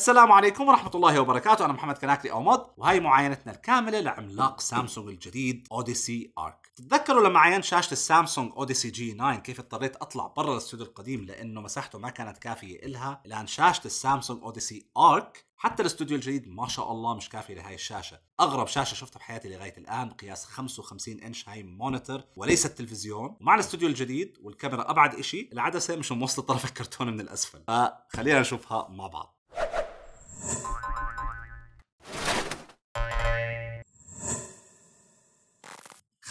السلام عليكم ورحمة الله وبركاته أنا محمد كناكري أو مود وهي معاينتنا الكاملة لعملاق سامسونج الجديد أوديسي آرك تتذكروا لما عينت شاشة السامسونج أوديسي جي 9 كيف اضطريت أطلع برا الاستوديو القديم لأنه مساحته ما كانت كافية إلها الآن شاشة السامسونج أوديسي آرك حتى الاستوديو الجديد ما شاء الله مش كافي لهي الشاشه اغرب شاشه شفتها بحياتي لغايه الان بقياس 55 انش هاي مونيتور وليس التلفزيون ومع الاستوديو الجديد والكاميرا ابعد شيء العدسه مش موصله طرف الكرتون من الاسفل فخلينا نشوفها مع بعض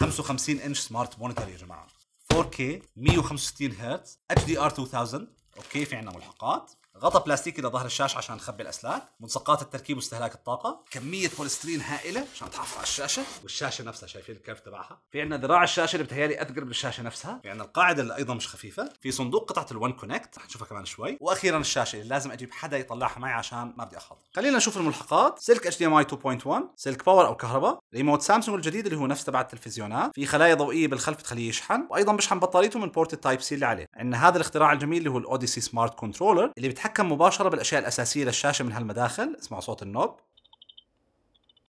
55 انش سمارت مونيتور يا جماعه 4K 165 هرتز HDR 2000 اوكي في عندنا ملحقات غطاء بلاستيكي لظهر الشاشه عشان نخبي الاسلاك منسقات التركيب واستهلاك الطاقه كميه بوليسترين هائله عشان تحافظ على الشاشه والشاشه نفسها شايفين الكيرف تبعها في عندنا ذراع الشاشه اللي بتهيالي اثقل من الشاشه نفسها في عندنا القاعده اللي ايضا مش خفيفه في صندوق قطعه الون كونكت رح نشوفها كمان شوي واخيرا الشاشه اللي لازم اجيب حدا يطلعها معي عشان ما بدي اخاطر خلينا نشوف الملحقات سلك اتش دي ام اي 2.1 سلك باور او كهرباء ريموت سامسونج الجديد اللي هو نفس تبع التلفزيونات في خلايا ضوئيه بالخلف تخليه يشحن وايضا بشحن بطاريته من بورت التايب سي اللي عليه عندنا هذا الاختراع الجميل اللي هو الاوديسي سمارت كنترولر اللي بتحكي نتحكم مباشرة بالأشياء الأساسية للشاشة من هالمداخل اسمع صوت النوب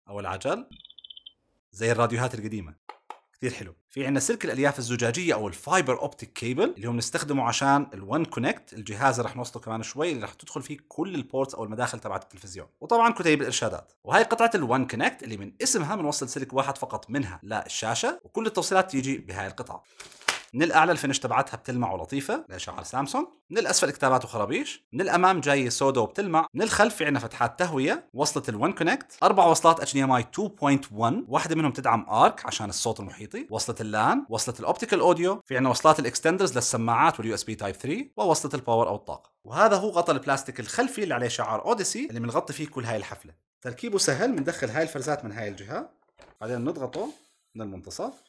أو العجل زي الراديوهات القديمة كثير حلو في عندنا سلك الالياف الزجاجيه او الفايبر اوبتيك كيبل اللي هو بنستخدمه عشان الون كونكت الجهاز اللي رح نوصله كمان شوي اللي رح تدخل فيه كل البورتس او المداخل تبعت التلفزيون وطبعا كتيب الارشادات وهي قطعه الون كونكت اللي من اسمها بنوصل سلك واحد فقط منها للشاشه وكل التوصيلات تيجي بهاي القطعه من الاعلى الفينش تبعتها بتلمع ولطيفه لاشعار سامسونج من الاسفل كتابات وخرابيش من الامام جايه سودا وبتلمع من الخلف في يعني عندنا فتحات تهويه وصله الون كونكت اربع وصلات اتش دي ام اي 2.1 واحده منهم تدعم ارك عشان الصوت المحيطي وصله اللان وصله الاوبتيكال اوديو في عندنا وصلات الاكستندرز للسماعات واليو اس بي تايب 3 ووصله الباور او الطاقه وهذا هو غطاء البلاستيك الخلفي اللي عليه شعار اوديسي اللي بنغطي فيه كل هاي الحفله تركيبه سهل بندخل هاي الفرزات من هاي الجهه بعدين بنضغطه من المنتصف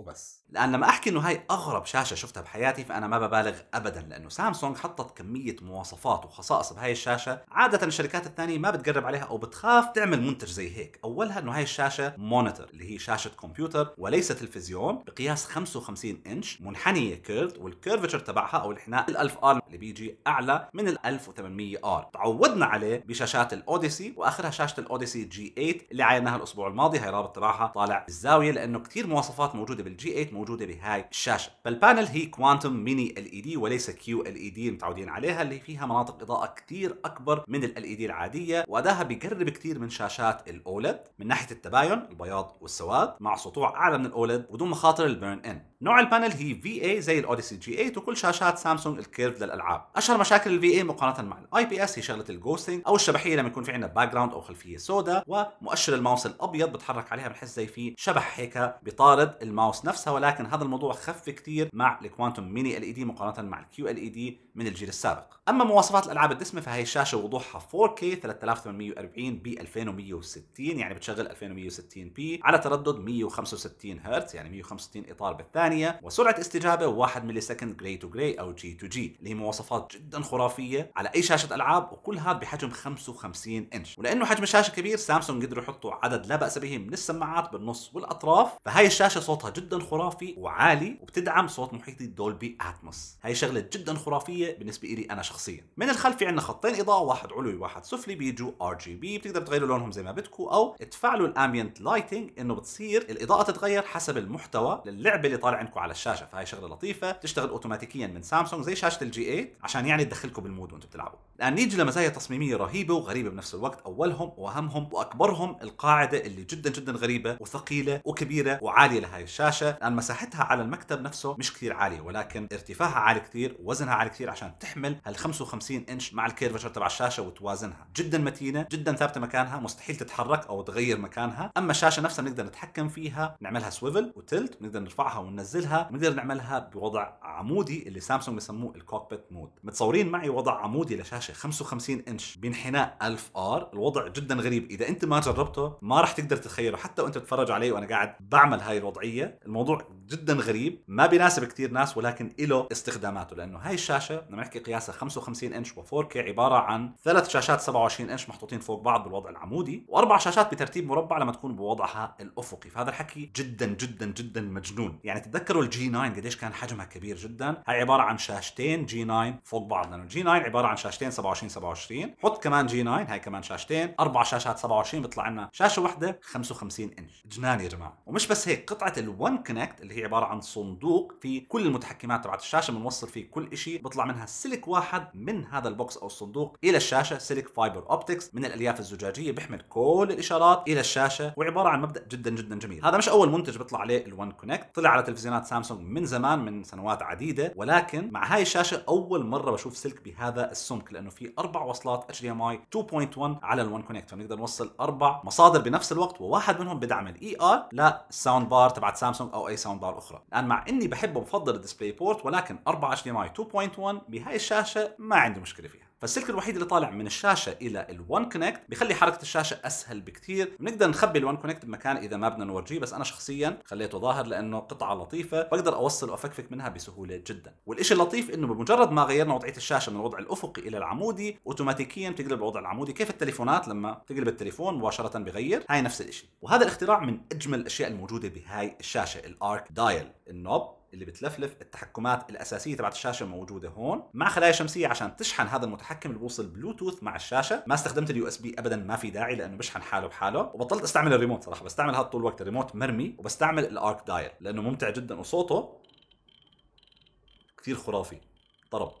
وبس لان لما احكي انه هاي اغرب شاشه شفتها بحياتي فانا ما ببالغ ابدا لانه سامسونج حطت كميه مواصفات وخصائص بهاي الشاشه عاده الشركات الثانيه ما بتقرب عليها او بتخاف تعمل منتج زي هيك اولها انه هاي الشاشه مونيتور اللي هي شاشه كمبيوتر وليس تلفزيون بقياس 55 انش منحنيه كيرد والكيرفتشر تبعها او الانحناء ال1000 ار اللي بيجي اعلى من ال1800 ار تعودنا عليه بشاشات الاوديسي واخرها شاشه الاوديسي جي 8 اللي عايناها الاسبوع الماضي هاي رابط تبعها طالع الزاويه لانه كثير مواصفات موجوده بالجي G8 موجوده بهاي الشاشه فالبانل هي كوانتم ميني ال اي دي وليس كيو ال اي دي متعودين عليها اللي فيها مناطق اضاءه كثير اكبر من ال اي دي العاديه واداها بيقرب كثير من شاشات الاولد من ناحيه التباين البياض والسواد مع سطوع اعلى من الاولد ودون مخاطر البيرن ان نوع البانل هي في اي زي الاوديسي جي 8 وكل شاشات سامسونج الكيرف للالعاب اشهر مشاكل الفي اي مقارنه مع الاي بي اس هي شغله الجوستنج او الشبحيه لما يكون في عندنا باك جراوند او خلفيه سوداء ومؤشر الماوس الابيض بتحرك عليها بنحس زي في شبح هيك بطارد الماوس نفسها ولكن هذا الموضوع خف كثير مع الكوانتوم ميني ال اي دي مقارنة مع الكيو ال اي دي من الجيل السابق أما مواصفات الألعاب الدسمة فهي الشاشة وضوحها 4K 3840 ب 2160 يعني بتشغل 2160 بي على تردد 165 هرتز يعني 165 إطار بالثانية وسرعة استجابة 1 ملي سكند جري تو جري أو جي تو جي اللي هي مواصفات جدا خرافية على أي شاشة ألعاب وكل هذا بحجم 55 إنش ولأنه حجم الشاشة كبير سامسونج قدروا يحطوا عدد لا بأس به من السماعات بالنص والأطراف فهي الشاشة صوتها جدا جدا خرافي وعالي وبتدعم صوت محيطي دولبي اتموس هاي شغله جدا خرافيه بالنسبه لي انا شخصيا من الخلف في عندنا خطين اضاءه واحد علوي وواحد سفلي بيجوا ار جي بي بتقدر تغيروا لونهم زي ما بدكم او تفعلوا الامبيانت لايتنج انه بتصير الاضاءه تتغير حسب المحتوى للعبه اللي طالع عندكم على الشاشه فهي شغله لطيفه بتشتغل اوتوماتيكيا من سامسونج زي شاشه الجي 8 عشان يعني تدخلكم بالمود وانتم بتلعبوا الان نيجي لمزايا تصميميه رهيبه وغريبه بنفس الوقت اولهم واهمهم واكبرهم القاعده اللي جدا جدا غريبه وثقيله وكبيره وعاليه لهي الشاشه الشاشه لان مساحتها على المكتب نفسه مش كثير عاليه ولكن ارتفاعها عالي كثير وزنها عالي كثير عشان تحمل هال 55 انش مع الكيرفتشر تبع الشاشه وتوازنها جدا متينه جدا ثابته مكانها مستحيل تتحرك او تغير مكانها اما الشاشه نفسها بنقدر نتحكم فيها نعملها سويفل وتلت بنقدر نرفعها وننزلها بنقدر نعملها بوضع عمودي اللي سامسونج بسموه الكوكبيت مود متصورين معي وضع عمودي لشاشه 55 انش بانحناء 1000 ار الوضع جدا غريب اذا انت ما جربته ما راح تقدر تتخيله حتى وانت تتفرج عليه وانا قاعد بعمل هاي الوضعيه الموضوع جدا غريب ما بيناسب كثير ناس ولكن له استخداماته لانه هاي الشاشه لما نحكي قياسها 55 انش و4K عباره عن ثلاث شاشات 27 انش محطوطين فوق بعض بالوضع العمودي واربع شاشات بترتيب مربع لما تكون بوضعها الافقي فهذا الحكي جدا جدا جدا مجنون يعني تتذكروا الجي 9 قديش كان حجمها كبير جدا هاي عباره عن شاشتين جي 9 فوق بعض لانه الجي 9 عباره عن شاشتين 27 27 حط كمان جي 9 هاي كمان شاشتين اربع شاشات 27 بيطلع لنا شاشه واحده 55 انش جنان يا جماعه ومش بس هيك قطعه ال ون كونكت اللي هي عباره عن صندوق فيه كل المتحكمات تبعت الشاشه بنوصل فيه كل شيء بيطلع منها سلك واحد من هذا البوكس او الصندوق الى الشاشه سلك فايبر اوبتكس من الالياف الزجاجيه بيحمل كل الاشارات الى الشاشه وعباره عن مبدا جدا جدا جميل هذا مش اول منتج بيطلع عليه الون كونكت طلع على تلفزيونات سامسونج من زمان من سنوات عديده ولكن مع هاي الشاشه اول مره بشوف سلك بهذا السمك لانه في اربع وصلات اتش دي ام اي 2.1 علي الون كونكت فبنقدر نوصل اربع مصادر بنفس الوقت وواحد منهم بدعم الاي ار للساوند بار تبعت سامسونج سامسونج او اي ساوند بار اخرى الان مع اني بحب وبفضل الديسبلاي بورت ولكن 4 ماي 2.1 بهاي الشاشه ما عندي مشكله فيها فالسلك الوحيد اللي طالع من الشاشه الى الون كونكت بيخلي حركه الشاشه اسهل بكثير بنقدر نخبي الون كونكت بمكان اذا ما بدنا نورجيه بس انا شخصيا خليته ظاهر لانه قطعه لطيفه بقدر اوصل وافكفك منها بسهوله جدا والشيء اللطيف انه بمجرد ما غيرنا وضعيه الشاشه من الوضع الافقي الى العمودي اوتوماتيكيا بتقلب الوضع العمودي كيف التليفونات لما تقلب التليفون مباشره بغير هاي نفس الشيء وهذا الاختراع من اجمل الاشياء الموجوده بهاي الشاشه الارك دايل النوب اللي بتلفلف التحكمات الاساسيه تبعت الشاشه موجوده هون مع خلايا شمسيه عشان تشحن هذا المتحكم اللي بوصل بلوتوث مع الشاشه ما استخدمت اليو اس بي ابدا ما في داعي لانه بشحن حاله بحاله وبطلت استعمل الريموت صراحه بستعمل هذا طول الوقت الريموت مرمي وبستعمل الارك دايل لانه ممتع جدا وصوته كثير خرافي طرب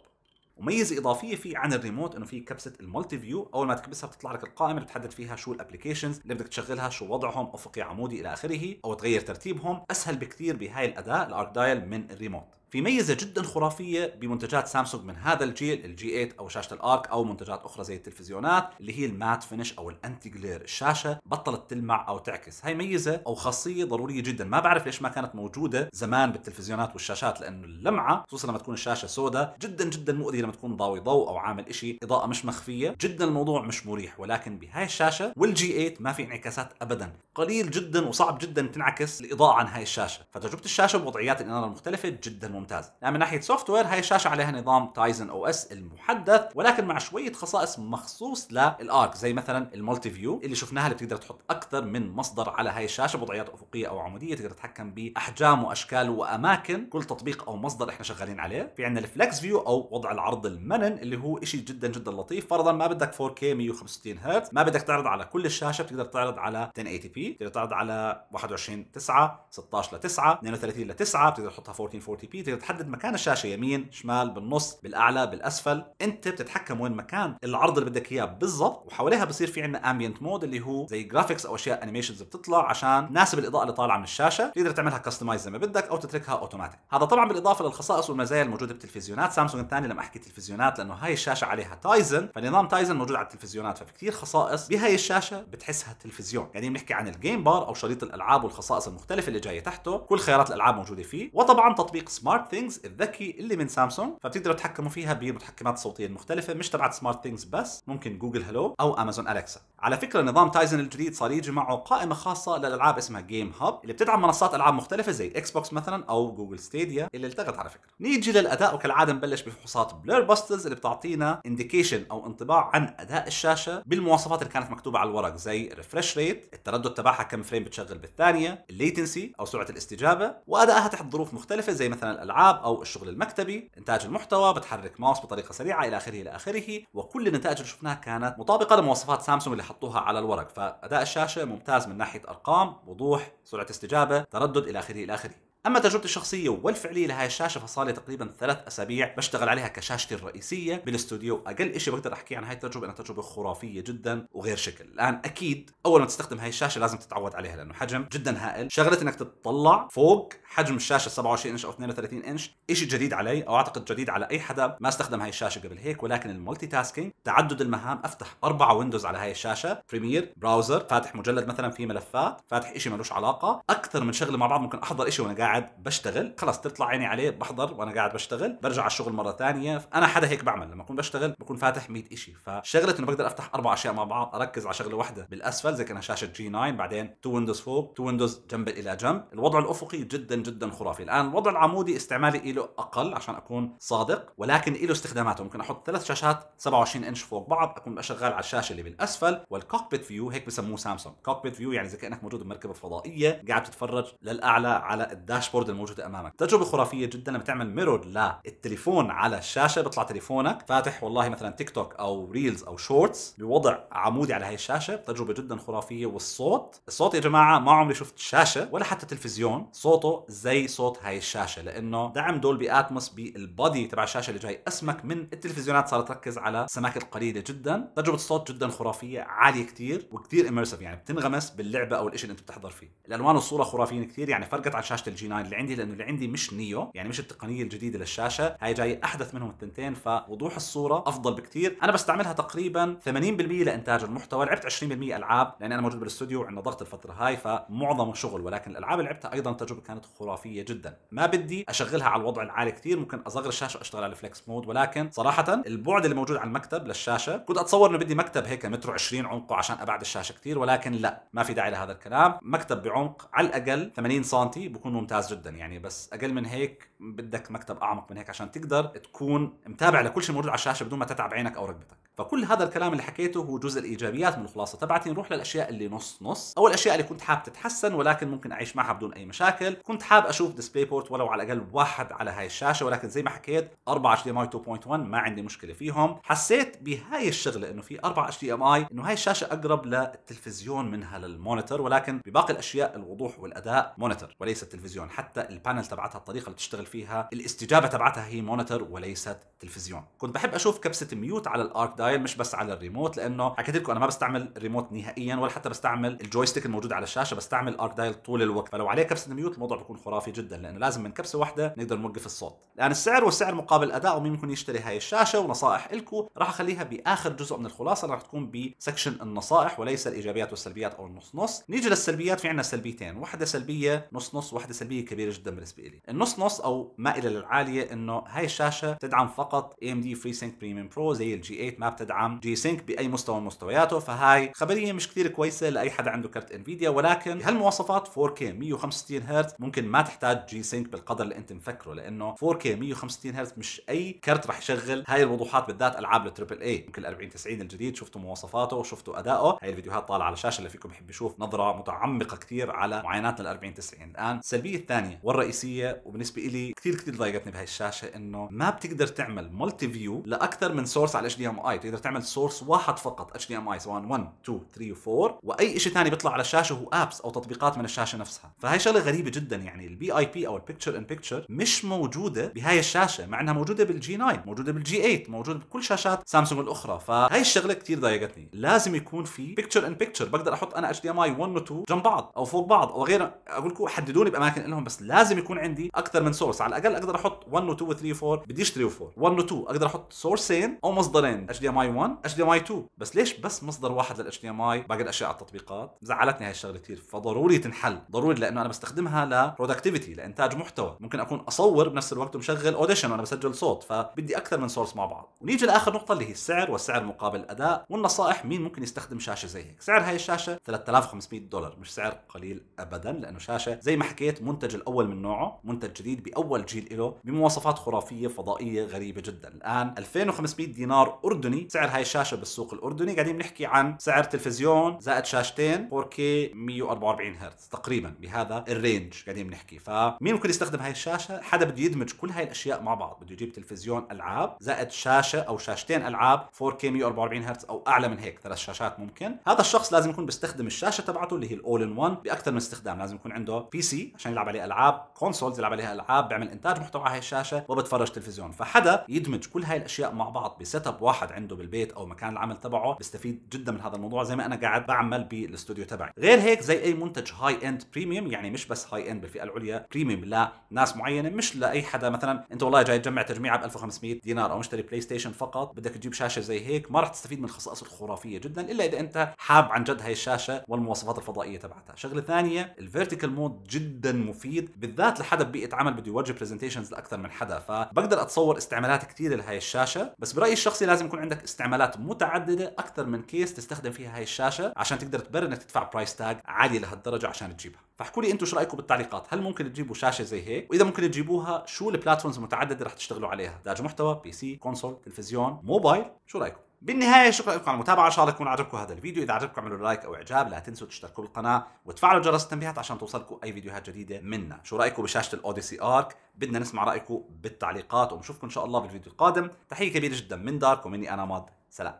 وميزه اضافيه فيه عن الريموت انه في كبسه المالتي فيو اول ما تكبسها بتطلع لك القائمه بتحدد فيها شو الابلكيشنز اللي بدك تشغلها شو وضعهم افقي عمودي الى اخره او تغير ترتيبهم اسهل بكثير بهاي الاداه الارك دايل من الريموت في ميزة جدا خرافية بمنتجات سامسونج من هذا الجيل الجي 8 أو شاشة الأرك أو منتجات أخرى زي التلفزيونات اللي هي المات فينش أو الأنتي جلير الشاشة بطلت تلمع أو تعكس هاي ميزة أو خاصية ضرورية جدا ما بعرف ليش ما كانت موجودة زمان بالتلفزيونات والشاشات لأنه اللمعة خصوصا لما تكون الشاشة سوداء جدا جدا مؤذية لما تكون ضاوي ضوء أو عامل إشي إضاءة مش مخفية جدا الموضوع مش مريح ولكن بهاي الشاشة والجي 8 ما في انعكاسات أبدا قليل جدا وصعب جدا تنعكس الإضاءة عن هاي الشاشة فتجربة الشاشة بوضعيات الإنارة المختلفة جدا ممتاز يعني من ناحيه سوفت وير هاي الشاشه عليها نظام تايزن او اس المحدث ولكن مع شويه خصائص مخصوص للارك زي مثلا المالتي فيو اللي شفناها اللي بتقدر تحط اكثر من مصدر على هاي الشاشه بوضعيات افقيه او عموديه تقدر تتحكم باحجام واشكال واماكن كل تطبيق او مصدر احنا شغالين عليه في عندنا الفلكس فيو او وضع العرض المنن اللي هو شيء جدا جدا لطيف فرضا ما بدك 4K 165 هرتز ما بدك تعرض على كل الشاشه بتقدر تعرض على 1080p بتقدر تعرض على 21 9 16 ل 9 32 ل 9 بتقدر تحطها 1440p بتقدر بتحدد مكان الشاشه يمين شمال بالنص بالاعلى بالاسفل انت بتتحكم وين مكان العرض اللي بدك اياه بالضبط وحواليها بصير في عندنا امبيانت مود اللي هو زي جرافيكس او اشياء انيميشنز بتطلع عشان تناسب الاضاءه اللي طالعه من الشاشه تقدر تعملها كاستمايز زي ما بدك او تتركها اوتوماتيك هذا طبعا بالاضافه للخصائص والمزايا الموجوده بتلفزيونات سامسونج الثانيه لما احكي تلفزيونات لانه هاي الشاشه عليها تايزن فنظام تايزن موجود على التلفزيونات ففي كثير خصائص بهاي الشاشه بتحسها تلفزيون يعني بنحكي عن الجيم بار او شريط الالعاب والخصائص المختلفه اللي جايه تحته كل خيارات الالعاب موجوده فيه وطبعا تطبيق سمارت سمارت ثينجز الذكي اللي من سامسونج فبتقدروا تتحكموا فيها بمتحكمات صوتيه مختلفه مش تبعت سمارت ثينجز بس ممكن جوجل هلو او امازون الكسا على فكره نظام تايزن الجديد صار يجي معه قائمه خاصه للالعاب اسمها جيم هاب اللي بتدعم منصات العاب مختلفه زي اكس بوكس مثلا او جوجل ستيديا اللي التغت على فكره نيجي للاداء وكالعاده نبلش بفحوصات بلير باسترز اللي بتعطينا انديكيشن او انطباع عن اداء الشاشه بالمواصفات اللي كانت مكتوبه على الورق زي ريفرش ريت التردد تبعها كم فريم بتشغل بالثانيه الليتنسي او سرعه الاستجابه وادائها تحت ظروف مختلفه زي مثلا الالعاب او الشغل المكتبي انتاج المحتوى بتحرك ماوس بطريقه سريعه الى اخره الى اخره وكل النتائج اللي شفناها كانت مطابقه لمواصفات سامسونج اللي حطوها على الورق فاداء الشاشه ممتاز من ناحيه ارقام وضوح سرعه استجابه تردد الى اخره الى اخره اما تجربتي الشخصيه والفعليه لهي الشاشه فصار لي تقريبا ثلاث اسابيع بشتغل عليها كشاشتي الرئيسيه بالاستوديو اقل شيء بقدر احكي عن هاي التجربه انها تجربه خرافيه جدا وغير شكل الان اكيد اول ما تستخدم هاي الشاشه لازم تتعود عليها لانه حجم جدا هائل شغله انك تتطلع فوق حجم الشاشه 27 انش او 32 انش شيء جديد علي او اعتقد جديد على اي حدا ما استخدم هاي الشاشه قبل هيك ولكن المالتي تاسكينج تعدد المهام افتح اربع ويندوز على هاي الشاشه بريمير براوزر فاتح مجلد مثلا فيه ملفات فاتح شيء ملوش علاقه اكثر من شغله مع بعض ممكن احضر شيء وانا قاعد قاعد بشتغل خلص تطلع عيني عليه بحضر وانا قاعد بشتغل برجع على الشغل مره ثانيه انا حدا هيك بعمل لما اكون بشتغل بكون فاتح 100 شيء فشغله انه بقدر افتح اربع اشياء مع بعض اركز على شغله واحده بالاسفل زي كانها شاشه جي 9 بعدين تو ويندوز فوق تو ويندوز جنب الى جنب الوضع الافقي جدا جدا خرافي الان الوضع العمودي استعمالي له اقل عشان اكون صادق ولكن له استخداماته ممكن احط ثلاث شاشات 27 انش فوق بعض اكون شغال على الشاشه اللي بالاسفل والكوكبيت فيو هيك بسموه سامسونج كوكبيت فيو يعني زي كانك موجود بمركبه فضائيه قاعد تتفرج للاعلى على الداش الداشبورد الموجوده امامك تجربه خرافيه جدا لما تعمل ميرور للتليفون على الشاشه بيطلع تليفونك فاتح والله مثلا تيك توك او ريلز او شورتس بوضع عمودي على هاي الشاشه تجربه جدا خرافيه والصوت الصوت يا جماعه ما عمري شفت شاشه ولا حتى تلفزيون صوته زي صوت هاي الشاشه لانه دعم دولبي اتموس بالبادي تبع الشاشه اللي جاي اسمك من التلفزيونات صارت تركز على سماكه قليله جدا تجربه الصوت جدا خرافيه عاليه كثير وكثير اميرسيف يعني بتنغمس باللعبه او الشيء اللي انت بتحضر فيه الالوان والصوره خرافيين كثير يعني فرقت عن شاشه الجي 9 اللي عندي لانه اللي عندي مش نيو يعني مش التقنيه الجديده للشاشه هاي جاي احدث منهم الثنتين فوضوح الصوره افضل بكثير انا بستعملها تقريبا 80% لانتاج المحتوى لعبت 20% العاب لان انا موجود بالاستوديو وعندنا ضغط الفتره هاي فمعظمه شغل ولكن الالعاب اللي لعبتها ايضا تجربه كانت خرافيه جدا ما بدي اشغلها على الوضع العالي كثير ممكن اصغر الشاشه واشتغل على الفلكس مود ولكن صراحه البعد اللي موجود على المكتب للشاشه كنت اتصور انه بدي مكتب هيك متر 20 عمقه عشان ابعد الشاشه كثير ولكن لا ما في داعي لهذا الكلام مكتب بعمق على الاقل 80 سم بكون ممتاز ممتاز جدا يعني بس اقل من هيك بدك مكتب اعمق من هيك عشان تقدر تكون متابع لكل شيء موجود على الشاشه بدون ما تتعب عينك او رقبتك فكل هذا الكلام اللي حكيته هو جزء الايجابيات من الخلاصه تبعتي نروح للاشياء اللي نص نص اول الاشياء اللي كنت حاب تتحسن ولكن ممكن اعيش معها بدون اي مشاكل كنت حاب اشوف ديسبلاي بورت ولو على الاقل واحد على هاي الشاشه ولكن زي ما حكيت 4 اتش دي ام اي 2.1 ما عندي مشكله فيهم حسيت بهاي الشغله انه في 4 اتش دي ام اي انه هاي الشاشه اقرب للتلفزيون منها للمونيتور ولكن بباقي الاشياء الوضوح والاداء مونيتور وليس التلفزيون حتى البانل تبعتها الطريقه اللي بتشتغل فيها الاستجابه تبعتها هي مونيتور وليست تلفزيون كنت بحب اشوف كبسه ميوت على الارك الموبايل مش بس على الريموت لانه حكيت لكم انا ما بستعمل الريموت نهائيا ولا حتى بستعمل الجويستيك الموجود على الشاشه بستعمل ارك دايل طول الوقت فلو عليه كبسه ميوت الموضوع بيكون خرافي جدا لانه لازم من كبسه واحده نقدر نوقف الصوت الان السعر والسعر مقابل اداء ومين ممكن يشتري هاي الشاشه ونصائح لكم راح اخليها باخر جزء من الخلاصه اللي راح تكون بسكشن النصائح وليس الايجابيات والسلبيات او النص نص نيجي للسلبيات في عندنا سلبيتين واحده سلبيه نص نص واحده سلبيه كبيره جدا بالنسبه لي النص نص او مائله للعاليه انه هاي الشاشه تدعم فقط AMD FreeSync Premium Pro زي الجي 8 ما تدعم جي سينك باي مستوى من مستوياته فهاي خبريه مش كثير كويسه لاي حدا عنده كرت انفيديا ولكن بهالمواصفات 4K 165 هرتز ممكن ما تحتاج جي سينك بالقدر اللي انت مفكره لانه 4K 165 هرتز مش اي كرت رح يشغل هاي الوضوحات بالذات العاب التربل اي ممكن ال 40 90 الجديد شفتوا مواصفاته وشفتوا اداؤه هاي الفيديوهات طالعه على الشاشه اللي فيكم بحب يشوف نظره متعمقه كثير على معايناتنا ال 40 90 الان السلبيه الثانيه والرئيسيه وبالنسبه لي كثير كثير ضايقتني بهي الشاشه انه ما بتقدر تعمل ملتي فيو لاكثر من سورس على الاتش دي ام اي تقدر تعمل سورس واحد فقط اتش دي ام اي سواء 1 2 3 و 4 واي شيء ثاني بيطلع على الشاشه هو ابس او تطبيقات من الشاشه نفسها فهي شغله غريبه جدا يعني البي اي بي او البيكتشر ان بيكتشر مش موجوده بهاي الشاشه مع انها موجوده بالجي 9 موجوده بالجي 8 موجوده بكل شاشات سامسونج الاخرى فهي الشغله كثير ضايقتني لازم يكون في بيكتشر ان بيكتشر بقدر احط انا اتش دي ام اي 1 و 2 جنب بعض او فوق بعض او غيره اقول لكم حددوني باماكن لهم بس لازم يكون عندي اكثر من سورس على الاقل اقدر احط 1 و 2 و 3 و 4 بديش 3 و 4 1 و 2 اقدر احط سورسين او مصدرين اتش دي ام اي 1 اتش دي ام اي 2 بس ليش بس مصدر واحد للاتش دي ام اي باقي الاشياء على التطبيقات زعلتني هاي الشغله كثير فضروري تنحل ضروري لانه انا بستخدمها لبرودكتيفيتي لانتاج محتوى ممكن اكون اصور بنفس الوقت ومشغل اوديشن وانا بسجل صوت فبدي اكثر من سورس مع بعض ونيجي لاخر نقطه اللي هي السعر والسعر مقابل الاداء والنصائح مين ممكن يستخدم شاشه زي هيك سعر هاي الشاشه 3500 دولار مش سعر قليل ابدا لانه شاشه زي ما حكيت منتج الاول من نوعه منتج جديد باول جيل له بمواصفات خرافيه فضائيه غريبه جدا الان 2500 دينار اردني الاردني سعر هاي الشاشه بالسوق الاردني قاعدين بنحكي عن سعر تلفزيون زائد شاشتين 4K 144 هرتز تقريبا بهذا الرينج قاعدين بنحكي فمين ممكن يستخدم هاي الشاشه حدا بده يدمج كل هاي الاشياء مع بعض بده يجيب تلفزيون العاب زائد شاشه او شاشتين العاب 4K 144 هرتز او اعلى من هيك ثلاث شاشات ممكن هذا الشخص لازم يكون بيستخدم الشاشه تبعته اللي هي الاول ان 1 باكثر من استخدام لازم يكون عنده بي سي عشان يلعب عليه العاب كونسولز يلعب عليها العاب بيعمل انتاج محتوى على هاي الشاشه وبتفرج تلفزيون فحدا يدمج كل هاي الاشياء مع بعض بسيت اب واحد عنده عنده بالبيت او مكان العمل تبعه بيستفيد جدا من هذا الموضوع زي ما انا قاعد بعمل بالاستوديو تبعي غير هيك زي اي منتج هاي اند بريميوم يعني مش بس هاي اند بالفئه العليا بريميوم لناس معينه مش لاي حدا مثلا انت والله جاي تجمع تجميعه ب 1500 دينار او مشتري بلاي ستيشن فقط بدك تجيب شاشه زي هيك ما راح تستفيد من الخصائص الخرافيه جدا الا اذا انت حاب عن جد هاي الشاشه والمواصفات الفضائيه تبعتها شغله ثانيه الفيرتيكال مود جدا مفيد بالذات لحدا ببيئه عمل بده يوجه برزنتيشنز لاكثر من حدا فبقدر اتصور استعمالات كثيره لهي الشاشه بس برايي الشخصي لازم يكون عندك عندك استعمالات متعدده اكثر من كيس تستخدم فيها هاي الشاشه عشان تقدر تبرر انك تدفع برايس تاج عالي لهالدرجه عشان تجيبها فاحكوا لي انتم شو رايكم بالتعليقات هل ممكن تجيبوا شاشه زي هيك واذا ممكن تجيبوها شو البلاتفورمز المتعدده رح تشتغلوا عليها داج محتوى بي سي كونسول تلفزيون موبايل شو رايكم بالنهايه شكرا لكم على المتابعه ان شاء الله يكون عجبكم هذا الفيديو اذا عجبكم اعملوا لايك او اعجاب لا تنسوا تشتركوا بالقناه وتفعلوا جرس التنبيهات عشان توصلكم اي فيديوهات جديده منا شو رايكم بشاشه الاوديسي ارك بدنا نسمع رايكم بالتعليقات ونشوفكم ان شاء الله بالفيديو القادم تحيه كبيره جدا من داركم ومني انا ماض سلام